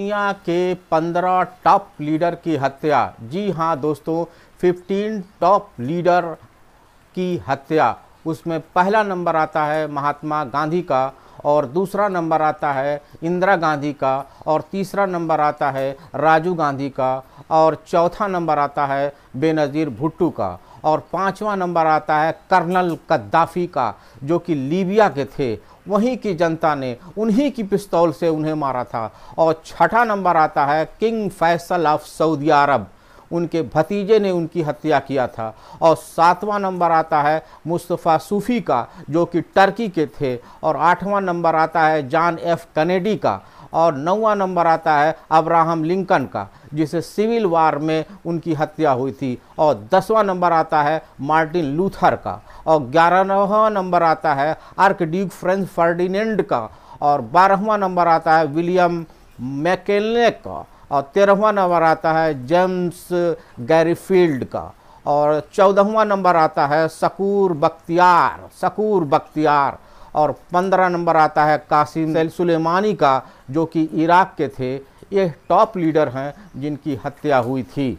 दुनिया के 15 top leader की हत्या जी हाँ दोस्तों 15 टॉप लीडर की हत्या उसमें पहला नंबर आता है महात्मा गांधी का और दूसरा नंबर आता है इंदिरा गांधी का और तीसरा नंबर आता है राजू गांधी का और चौथा नंबर आता है बेनज़ीर भुट्टो का और पाँचवा नंबर आता है कर्नल कद्दाफी का जो कि लीबिया के थे वहीं की जनता ने उन्हीं की पिस्तौल से उन्हें मारा था और छठा नंबर आता है king Faisal of Saudi Arab उनके भतीजे ने उनकी हत्या किया था और सातवां नंबर आता है मुस्तफ़ा सूफ़ी का जो कि टर्की के थे और आठवां नंबर आता है जॉन एफ कनेडी का और नौवा नंबर आता है अब्राहम लिंकन का जिसे सिविल वार में उनकी हत्या हुई थी और दसवां नंबर आता है मार्टिन लूथर का और ग्यारहवा नंबर आता है आर्क ड्यूक फ्रेंच फर्डिनेंड का और बारहवा नंबर आता है विलियम मैकेले का और तेरहवा नंबर आता है जेम्स गैरीफील्ड का और चौदहवा नंबर आता है सकूर बख्तियार सकूर बख्तियार और पंद्रह नंबर आता है कासिम सुलेमानी का जो कि इराक़ के थे ये टॉप लीडर हैं जिनकी हत्या हुई थी